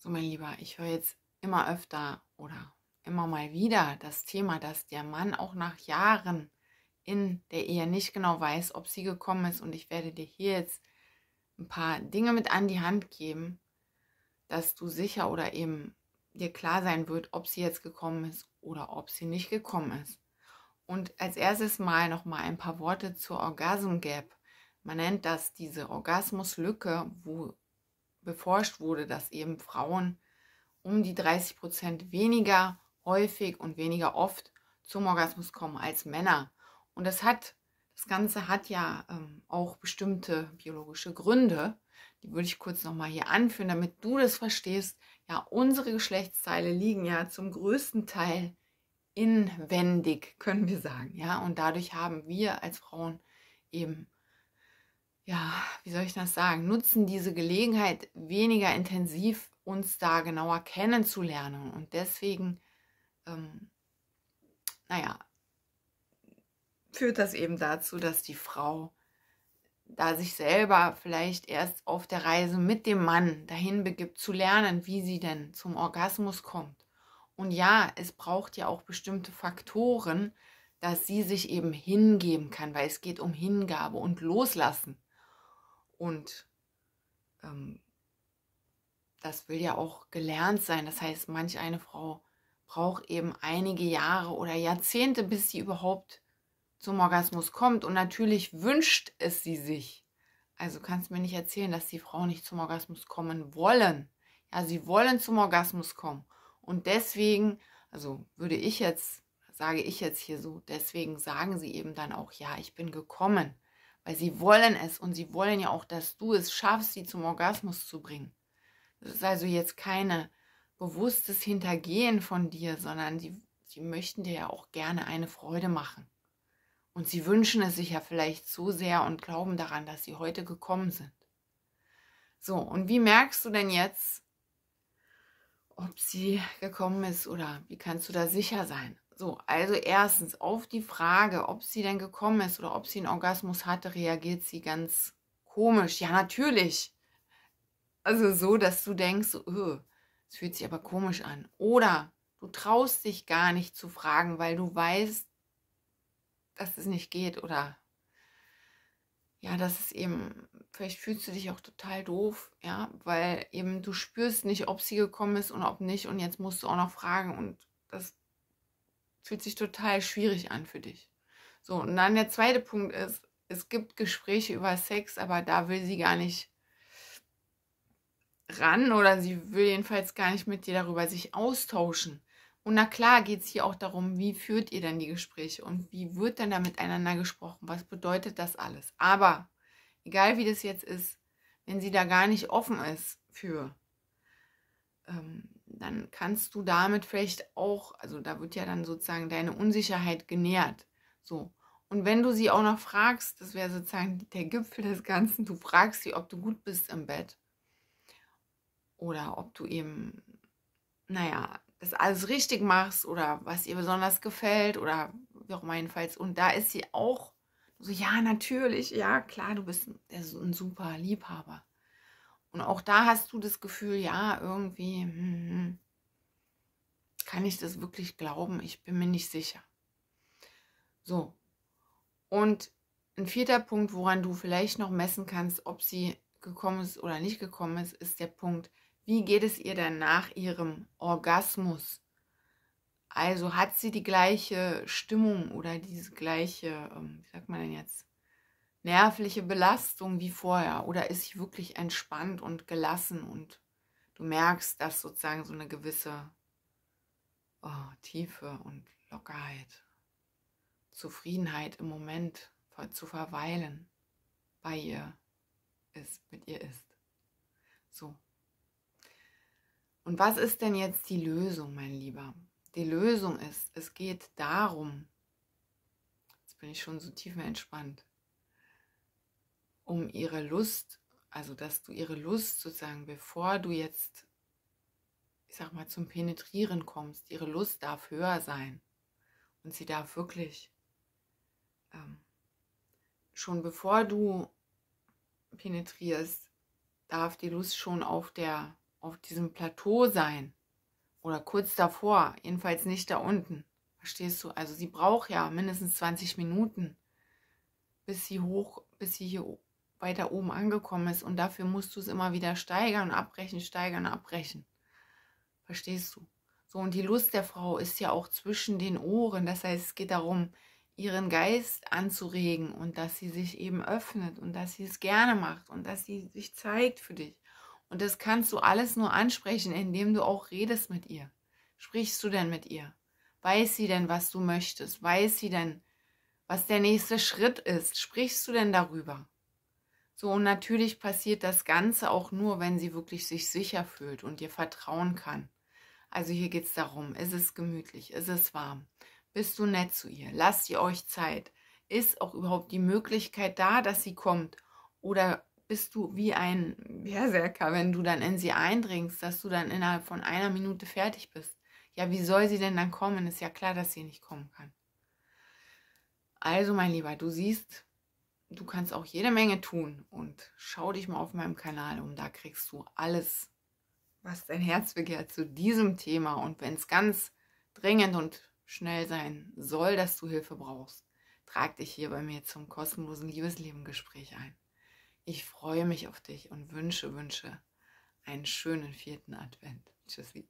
So, mein Lieber, ich höre jetzt immer öfter oder immer mal wieder das Thema, dass der Mann auch nach Jahren in der Ehe nicht genau weiß, ob sie gekommen ist. Und ich werde dir hier jetzt ein paar Dinge mit an die Hand geben, dass du sicher oder eben dir klar sein wird, ob sie jetzt gekommen ist oder ob sie nicht gekommen ist. Und als erstes mal noch mal ein paar Worte zur Orgasm Gap. Man nennt das diese Orgasmuslücke, wo beforscht wurde, dass eben Frauen um die 30 Prozent weniger häufig und weniger oft zum Orgasmus kommen als Männer. Und das hat, das Ganze hat ja ähm, auch bestimmte biologische Gründe. Die würde ich kurz nochmal hier anführen, damit du das verstehst. Ja, unsere Geschlechtsteile liegen ja zum größten Teil inwendig, können wir sagen. Ja, und dadurch haben wir als Frauen eben ja, wie soll ich das sagen, nutzen diese Gelegenheit weniger intensiv, uns da genauer kennenzulernen. Und deswegen, ähm, naja, führt das eben dazu, dass die Frau da sich selber vielleicht erst auf der Reise mit dem Mann dahin begibt, zu lernen, wie sie denn zum Orgasmus kommt. Und ja, es braucht ja auch bestimmte Faktoren, dass sie sich eben hingeben kann, weil es geht um Hingabe und Loslassen. Und ähm, das will ja auch gelernt sein. Das heißt, manch eine Frau braucht eben einige Jahre oder Jahrzehnte, bis sie überhaupt zum Orgasmus kommt. Und natürlich wünscht es sie sich. Also kannst du mir nicht erzählen, dass die Frauen nicht zum Orgasmus kommen wollen. Ja, sie wollen zum Orgasmus kommen. Und deswegen, also würde ich jetzt, sage ich jetzt hier so, deswegen sagen sie eben dann auch, ja, ich bin gekommen. Weil sie wollen es und sie wollen ja auch, dass du es schaffst, sie zum Orgasmus zu bringen. Das ist also jetzt kein bewusstes Hintergehen von dir, sondern sie, sie möchten dir ja auch gerne eine Freude machen. Und sie wünschen es sich ja vielleicht so sehr und glauben daran, dass sie heute gekommen sind. So, und wie merkst du denn jetzt, ob sie gekommen ist oder wie kannst du da sicher sein? So, also erstens auf die Frage, ob sie denn gekommen ist oder ob sie einen Orgasmus hatte, reagiert sie ganz komisch. Ja, natürlich. Also so, dass du denkst, es öh, fühlt sich aber komisch an. Oder du traust dich gar nicht zu fragen, weil du weißt, dass es nicht geht oder ja, das ist eben, vielleicht fühlst du dich auch total doof, ja, weil eben du spürst nicht, ob sie gekommen ist und ob nicht und jetzt musst du auch noch fragen und das fühlt sich total schwierig an für dich. So, und dann der zweite Punkt ist, es gibt Gespräche über Sex, aber da will sie gar nicht ran oder sie will jedenfalls gar nicht mit dir darüber sich austauschen. Und na klar geht es hier auch darum, wie führt ihr denn die Gespräche und wie wird denn da miteinander gesprochen? Was bedeutet das alles? Aber egal wie das jetzt ist, wenn sie da gar nicht offen ist für, ähm, dann kannst du damit vielleicht auch, also da wird ja dann sozusagen deine Unsicherheit genährt. So. Und wenn du sie auch noch fragst, das wäre sozusagen der Gipfel des Ganzen, du fragst sie, ob du gut bist im Bett. Oder ob du eben, naja, das alles richtig machst oder was ihr besonders gefällt oder wie auch meinenfalls. Und da ist sie auch so, ja, natürlich, ja, klar, du bist ein super Liebhaber. Und auch da hast du das Gefühl, ja, irgendwie hm, kann ich das wirklich glauben. Ich bin mir nicht sicher. So. Und ein vierter Punkt, woran du vielleicht noch messen kannst, ob sie gekommen ist oder nicht gekommen ist, ist der Punkt, wie geht es ihr dann nach ihrem Orgasmus? Also hat sie die gleiche Stimmung oder diese gleiche, ähm, wie sagt man denn jetzt, nervliche Belastung wie vorher oder ist ich wirklich entspannt und gelassen und du merkst, dass sozusagen so eine gewisse oh, Tiefe und Lockerheit, Zufriedenheit im Moment zu verweilen bei ihr ist, mit ihr ist. So. Und was ist denn jetzt die Lösung, mein Lieber? Die Lösung ist, es geht darum, jetzt bin ich schon so tief entspannt, um ihre Lust, also dass du ihre Lust sozusagen, bevor du jetzt, ich sag mal, zum Penetrieren kommst, ihre Lust darf höher sein. Und sie darf wirklich ähm, schon bevor du penetrierst, darf die Lust schon auf der auf diesem Plateau sein oder kurz davor, jedenfalls nicht da unten. Verstehst du? Also sie braucht ja mindestens 20 Minuten, bis sie hoch, bis sie hier oben weiter oben angekommen ist. Und dafür musst du es immer wieder steigern, abbrechen, steigern, abbrechen. Verstehst du? So, und die Lust der Frau ist ja auch zwischen den Ohren. Das heißt, es geht darum, ihren Geist anzuregen und dass sie sich eben öffnet und dass sie es gerne macht und dass sie sich zeigt für dich. Und das kannst du alles nur ansprechen, indem du auch redest mit ihr. Sprichst du denn mit ihr? Weiß sie denn, was du möchtest? Weiß sie denn, was der nächste Schritt ist? Sprichst du denn darüber? So, und natürlich passiert das Ganze auch nur, wenn sie wirklich sich sicher fühlt und dir vertrauen kann. Also hier geht es darum, ist es gemütlich, ist es warm, bist du nett zu ihr, lasst ihr euch Zeit, ist auch überhaupt die Möglichkeit da, dass sie kommt oder bist du wie ein Berserker, wenn du dann in sie eindringst, dass du dann innerhalb von einer Minute fertig bist. Ja, wie soll sie denn dann kommen? Ist ja klar, dass sie nicht kommen kann. Also, mein Lieber, du siehst, du kannst auch jede Menge tun und schau dich mal auf meinem Kanal um. Da kriegst du alles, was dein Herz begehrt zu diesem Thema. Und wenn es ganz dringend und schnell sein soll, dass du Hilfe brauchst, trag dich hier bei mir zum kostenlosen Liebesleben-Gespräch ein. Ich freue mich auf dich und wünsche, wünsche einen schönen vierten Advent. Tschüssi.